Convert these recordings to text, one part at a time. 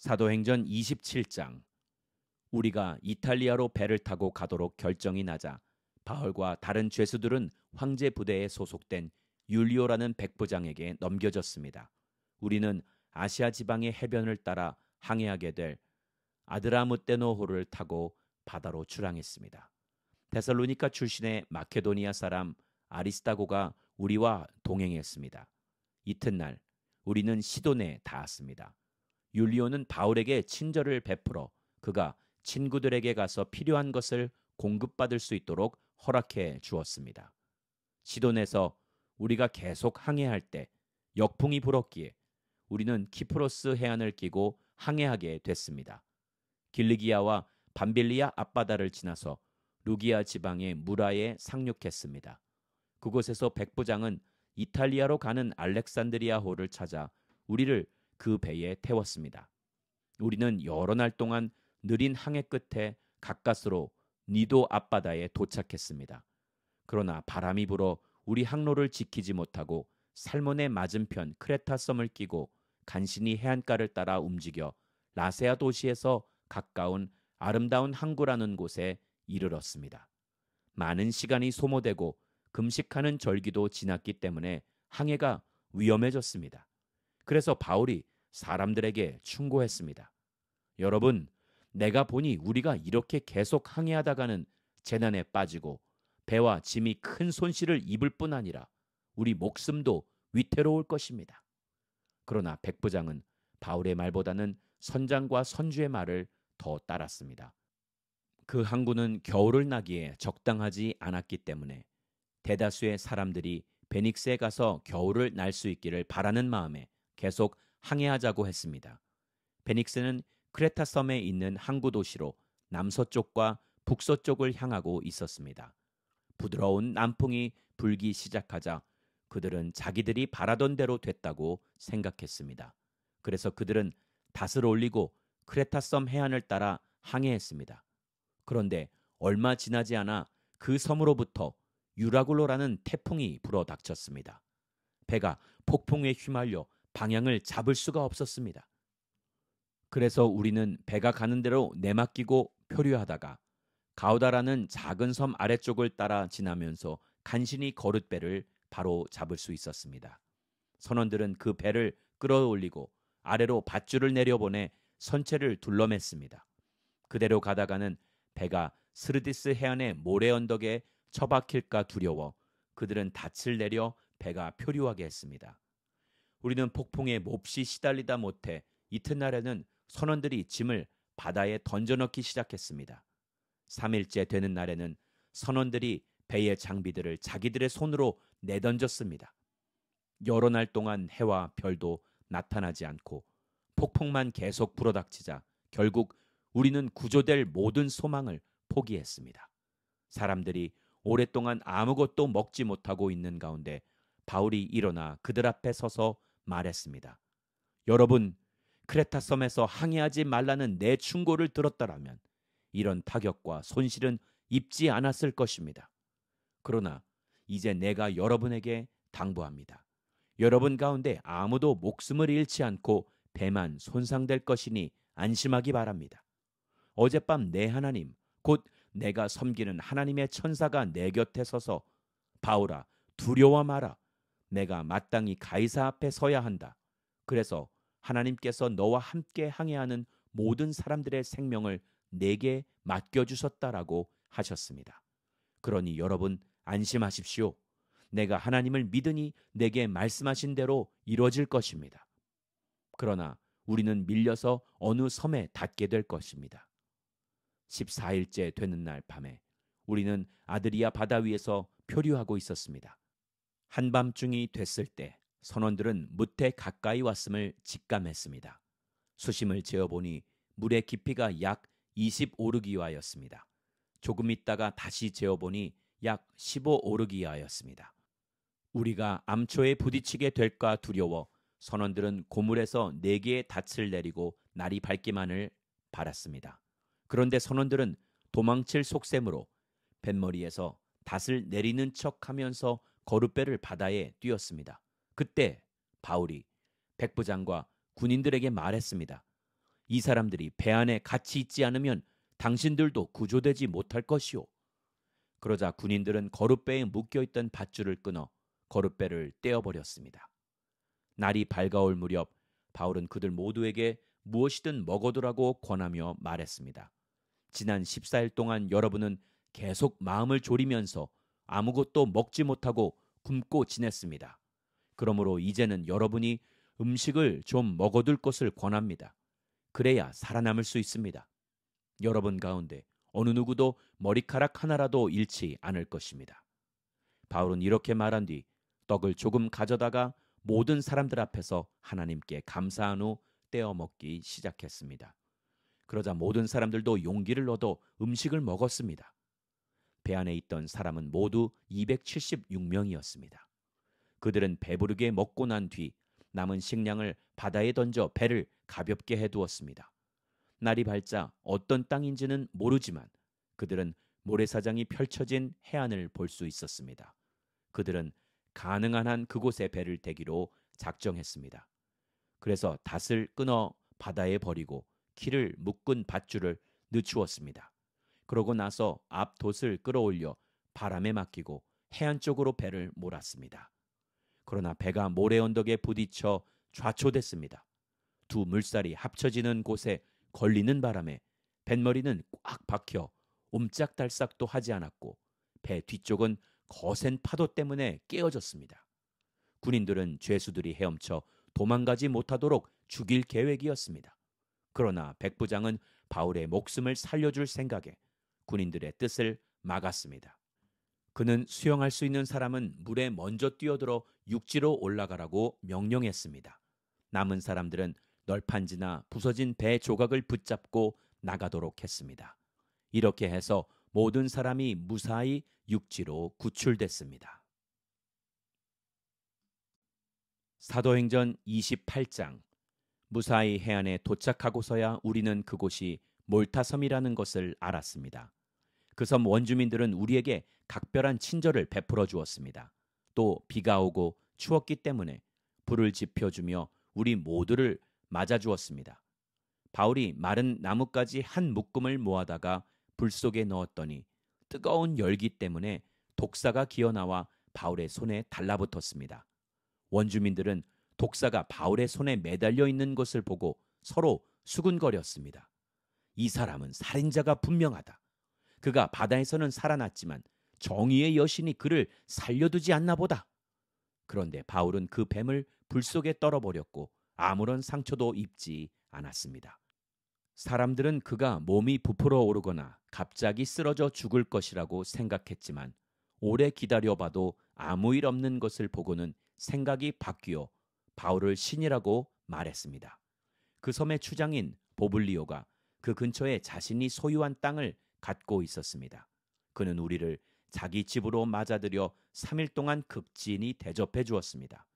사도행전 27장 우리가 이탈리아로 배를 타고 가도록 결정이 나자 바울과 다른 죄수들은 황제 부대에 소속된 율리오라는 백부장에게 넘겨졌습니다. 우리는 아시아 지방의 해변을 따라 항해하게 될아드라무떼노호를 타고 바다로 출항했습니다. 데살로니카 출신의 마케도니아 사람 아리스타고가 우리와 동행했습니다. 이튿날 우리는 시돈에 닿았습니다. 율리오는 바울에게 친절을 베풀어 그가 친구들에게 가서 필요한 것을 공급받을 수 있도록 허락해 주었습니다. 시돈에서 우리가 계속 항해할 때 역풍이 불었기에 우리는 키프로스 해안을 끼고 항해하게 됐습니다. 길리기아와 밤빌리아 앞바다를 지나서 루기아 지방의 무라에 상륙했습니다. 그곳에서 백부장은 이탈리아로 가는 알렉산드리아호를 찾아 우리를 그 배에 태웠습니다. 우리는 여러 날 동안 느린 항해 끝에 가까스로 니도 앞바다에 도착했습니다. 그러나 바람이 불어 우리 항로를 지키지 못하고 살몬의 맞은편 크레타 섬을 끼고 간신히 해안가를 따라 움직여 라세아 도시에서 가까운 아름다운 항구라는 곳에 이르렀습니다. 많은 시간이 소모되고 금식하는 절기도 지났기 때문에 항해가 위험해졌습니다. 그래서 바울이 사람들에게 충고했습니다. 여러분, 내가 보니 우리가 이렇게 계속 항해하다가는 재난에 빠지고 배와 짐이 큰 손실을 입을 뿐 아니라 우리 목숨도 위태로울 것입니다. 그러나 백부장은 바울의 말보다는 선장과 선주의 말을 더 따랐습니다. 그 항구는 겨울을 나기에 적당하지 않았기 때문에 대다수의 사람들이 베닉스에 가서 겨울을 날 수 있기를 바라는 마음에 계속 항해하자고 했습니다. 베닉스는 크레타 섬에 있는 항구 도시로 남서쪽과 북서쪽을 향하고 있었습니다. 부드러운 남풍이 불기 시작하자 그들은 자기들이 바라던 대로 됐다고 생각했습니다. 그래서 그들은 닷을 올리고 크레타 섬 해안을 따라 항해했습니다. 그런데 얼마 지나지 않아 그 섬으로부터 유라굴로라는 태풍이 불어닥쳤습니다. 배가 폭풍에 휘말려 방향을 잡을 수가 없었습니다. 그래서 우리는 배가 가는 대로 내맡기고 표류하다가 가우다라는 작은 섬 아래쪽을 따라 지나면서 간신히 거룻배를 바로 잡을 수 있었습니다. 선원들은 그 배를 끌어올리고 아래로 밧줄을 내려보내 선체를 둘러맸습니다. 그대로 가다가는 배가 스르디스 해안의 모래 언덕에 처박힐까 두려워 그들은 닻을 내려 배가 표류하게 했습니다. 우리는 폭풍에 몹시 시달리다 못해 이튿날에는 선원들이 짐을 바다에 던져넣기 시작했습니다. 3일째 되는 날에는 선원들이 배의 장비들을 자기들의 손으로 내던졌습니다. 여러 날 동안 해와 별도 나타나지 않고 폭풍만 계속 불어닥치자 결국 우리는 구조될 모든 소망을 포기했습니다. 사람들이 오랫동안 아무것도 먹지 못하고 있는 가운데 바울이 일어나 그들 앞에 서서 말했습니다. 여러분, 크레타 섬에서 항해하지 말라는 내 충고를 들었더라면 이런 타격과 손실은 입지 않았을 것입니다. 그러나 이제 내가 여러분에게 당부합니다. 여러분 가운데 아무도 목숨을 잃지 않고 배만 손상될 것이니 안심하기 바랍니다. 어젯밤 내 하나님, 곧 내가 섬기는 하나님의 천사가 내 곁에 서서 바울아 두려워 마라. 내가 마땅히 가이사 앞에 서야 한다. 그래서 하나님께서 너와 함께 항해하는 모든 사람들의 생명을 내게 맡겨주셨다라고 하셨습니다. 그러니 여러분 안심하십시오. 내가 하나님을 믿으니 내게 말씀하신 대로 이루어질 것입니다. 그러나 우리는 밀려서 어느 섬에 닿게 될 것입니다. 14일째 되는 날 밤에 우리는 아드리아 바다 위에서 표류하고 있었습니다. 한밤중이 됐을 때 선원들은 무태 가까이 왔음을 직감했습니다. 수심을 재어보니 물의 깊이가 약 25오르기와였습니다. 조금 있다가 다시 재어보니 약 15오르기와였습니다. 우리가 암초에 부딪히게 될까 두려워 선원들은 고물에서 4개의 닻을 내리고 날이 밝기만을 바랐습니다. 그런데 선원들은 도망칠 속셈으로 뱃머리에서 닻을 내리는 척하면서 거룻배를 바다에 띄었습니다. 그때 바울이 백부장과 군인들에게 말했습니다. 이 사람들이 배 안에 같이 있지 않으면 당신들도 구조되지 못할 것이오. 그러자 군인들은 거룻배에 묶여있던 밧줄을 끊어 거룻배를 떼어버렸습니다. 날이 밝아올 무렵 바울은 그들 모두에게 무엇이든 먹어두라고 권하며 말했습니다. 지난 14일 동안 여러분은 계속 마음을 졸이면서 아무것도 먹지 못하고 굶고 지냈습니다. 그러므로 이제는 여러분이 음식을 좀 먹어둘 것을 권합니다. 그래야 살아남을 수 있습니다. 여러분 가운데 어느 누구도 머리카락 하나라도 잃지 않을 것입니다. 바울은 이렇게 말한 뒤 떡을 조금 가져다가 모든 사람들 앞에서 하나님께 감사한 후 떼어 먹기 시작했습니다. 그러자 모든 사람들도 용기를 얻어 음식을 먹었습니다. 배 안에 있던 사람은 모두 276명이었습니다. 그들은 배부르게 먹고 난 뒤 남은 식량을 바다에 던져 배를 가볍게 해두었습니다. 날이 밝자 어떤 땅인지는 모르지만 그들은 모래사장이 펼쳐진 해안을 볼 수 있었습니다. 그들은 가능한 한 그곳에 배를 대기로 작정했습니다. 그래서 닷을 끊어 바다에 버리고 키를 묶은 밧줄을 늦추었습니다. 그러고 나서 앞 돛을 끌어올려 바람에 맡기고 해안 쪽으로 배를 몰았습니다. 그러나 배가 모래 언덕에 부딪혀 좌초됐습니다. 두 물살이 합쳐지는 곳에 걸리는 바람에 뱃머리는 꽉 박혀 옴짝달싹도 하지 않았고 배 뒤쪽은 거센 파도 때문에 깨어졌습니다. 군인들은 죄수들이 헤엄쳐 도망가지 못하도록 죽일 계획이었습니다. 그러나 백부장은 바울의 목숨을 살려줄 생각에 군인들의 뜻을 막았습니다. 그는 수영할 수 있는 사람은 물에 먼저 뛰어들어 육지로 올라가라고 명령했습니다. 남은 사람들은 널판지나 부서진 배 조각을 붙잡고 나가도록 했습니다. 이렇게 해서 모든 사람이 무사히 육지로 구출됐습니다. 사도행전 28장 무사히 해안에 도착하고서야 우리는 그곳이 몰타섬이라는 것을 알았습니다. 그섬 원주민들은 우리에게 각별한 친절을 베풀어 주었습니다. 또 비가 오고 추웠기 때문에 불을 지펴주며 우리 모두를 맞아 주었습니다. 바울이 마른 나뭇가지 한 묶음을 모아다가 불 속에 넣었더니 뜨거운 열기 때문에 독사가 기어나와 바울의 손에 달라붙었습니다. 원주민들은 독사가 바울의 손에 매달려 있는 것을 보고 서로 수군거렸습니다. 이 사람은 살인자가 분명하다. 그가 바다에서는 살아났지만 정의의 여신이 그를 살려두지 않나 보다. 그런데 바울은 그 뱀을 불 속에 떨어버렸고 아무런 상처도 입지 않았습니다. 사람들은 그가 몸이 부풀어 오르거나 갑자기 쓰러져 죽을 것이라고 생각했지만 오래 기다려봐도 아무 일 없는 것을 보고는 생각이 바뀌어 바울을 신이라고 말했습니다. 그 섬의 추장인 보블리오가 그 근처에 자신이 소유한 땅을 갖고 있었습니다. 그는 우리를 자기 집으로 맞아들여 3일 동안 극진히 대접해 주었습니다.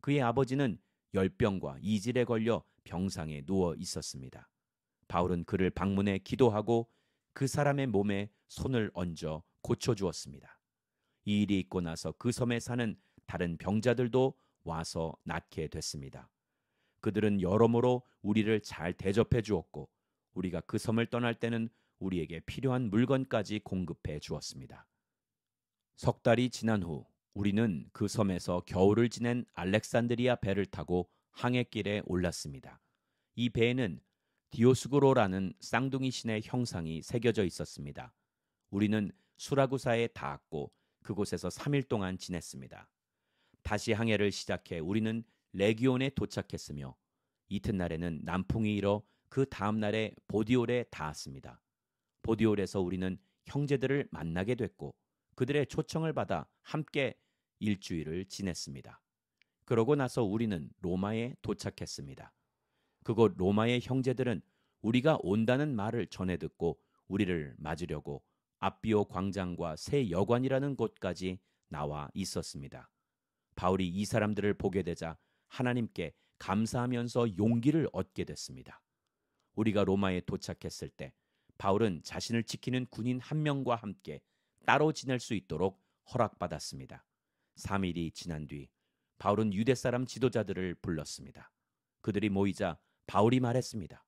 그의 아버지는 열병과 이질에 걸려 병상에 누워 있었습니다. 바울은 그를 방문해 기도하고 그 사람의 몸에 손을 얹어 고쳐 주었습니다. 이 일이 있고 나서 그 섬에 사는 다른 병자들도 와서 낫게 됐습니다. 그들은 여러모로 우리를 잘 대접해 주었고 우리가 그 섬을 떠날 때는 우리에게 필요한 물건까지 공급해 주었습니다. 석 달이 지난 후 우리는 그 섬에서 겨울을 지낸 알렉산드리아 배를 타고 항해길에 올랐습니다. 이 배에는 디오스구로라는 쌍둥이 신의 형상이 새겨져 있었습니다. 우리는 수라구사에 닿았고 그곳에서 3일 동안 지냈습니다. 다시 항해를 시작해 우리는 레기온에 도착했으며 이튿날에는 남풍이 일어 그 다음날에 보디올에 닿았습니다. 보디올에서 우리는 형제들을 만나게 됐고 그들의 초청을 받아 함께 일주일을 지냈습니다. 그러고 나서 우리는 로마에 도착했습니다. 그곳 로마의 형제들은 우리가 온다는 말을 전해 듣고 우리를 맞으려고 아비오 광장과 새 여관이라는 곳까지 나와 있었습니다. 바울이 이 사람들을 보게 되자 하나님께 감사하면서 용기를 얻게 됐습니다. 우리가 로마에 도착했을 때 바울은 자신을 지키는 군인 한 명과 함께 따로 지낼 수 있도록 허락받았습니다. 3일이 지난 뒤 바울은 유대 사람 지도자들을 불렀습니다. 그들이 모이자 바울이 말했습니다.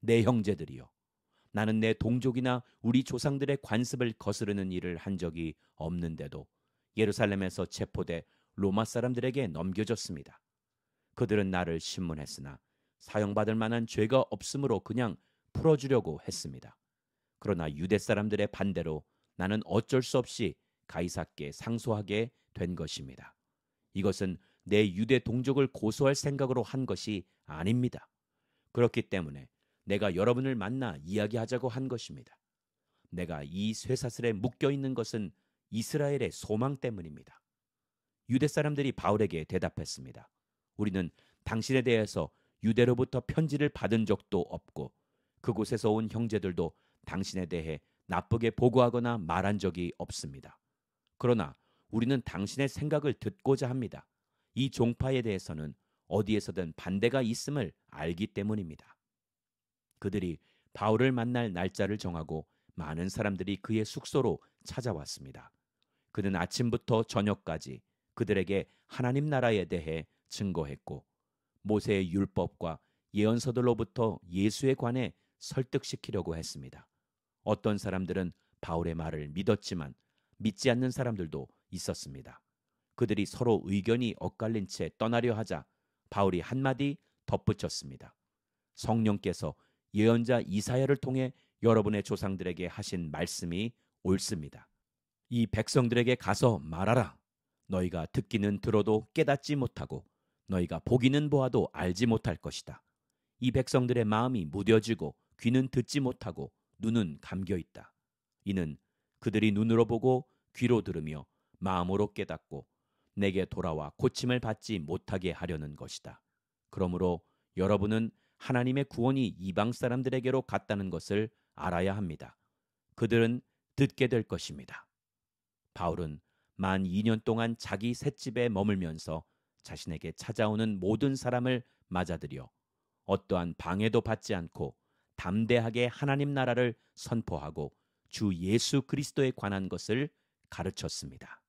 내형제들이요 나는 내 동족이나 우리 조상들의 관습을 거스르는 일을 한 적이 없는데도 예루살렘에서 체포돼 로마 사람들에게 넘겨졌습니다. 그들은 나를 신문했으나 사형받을 만한 죄가 없으므로 그냥 풀어주려고 했습니다. 그러나 유대 사람들의 반대로 나는 어쩔 수 없이 가이사께 상소하게 된 것입니다. 이것은 내 유대 동족을 고소할 생각으로 한 것이 아닙니다. 그렇기 때문에 내가 여러분을 만나 이야기하자고 한 것입니다. 내가 이 쇠사슬에 묶여 있는 것은 이스라엘의 소망 때문입니다. 유대 사람들이 바울에게 대답했습니다. 우리는 당신에 대해서 유대로부터 편지를 받은 적도 없고 그곳에서 온 형제들도 당신에 대해 나쁘게 보고하거나 말한 적이 없습니다. 그러나 우리는 당신의 생각을 듣고자 합니다. 이 종파에 대해서는 어디에서든 반대가 있음을 알기 때문입니다. 그들이 바울을 만날 날짜를 정하고 많은 사람들이 그의 숙소로 찾아왔습니다. 그는 아침부터 저녁까지 그들에게 하나님 나라에 대해 증거했고 모세의 율법과 예언서들로부터 예수에 관해 설득시키려고 했습니다. 어떤 사람들은 바울의 말을 믿었지만 믿지 않는 사람들도 있었습니다. 그들이 서로 의견이 엇갈린 채 떠나려 하자 바울이 한마디 덧붙였습니다. 성령께서 예언자 이사야를 통해 여러분의 조상들에게 하신 말씀이 옳습니다. 이 백성들에게 가서 말하라. 너희가 듣기는 들어도 깨닫지 못하고 너희가 보기는 보아도 알지 못할 것이다. 이 백성들의 마음이 무뎌지고 귀는 듣지 못하고 눈은 감겨 있다. 이는 그들이 눈으로 보고 귀로 들으며 마음으로 깨닫고 내게 돌아와 고침을 받지 못하게 하려는 것이다. 그러므로 여러분은 하나님의 구원이 이방 사람들에게로 갔다는 것을 알아야 합니다. 그들은 듣게 될 것입니다. 바울은 만 2년 동안 자기 셋집에 머물면서 자신에게 찾아오는 모든 사람을 맞아들여 어떠한 방해도 받지 않고 담대하게 하나님 나라를 선포하고 주 예수 그리스도에 관한 것을 가르쳤습니다.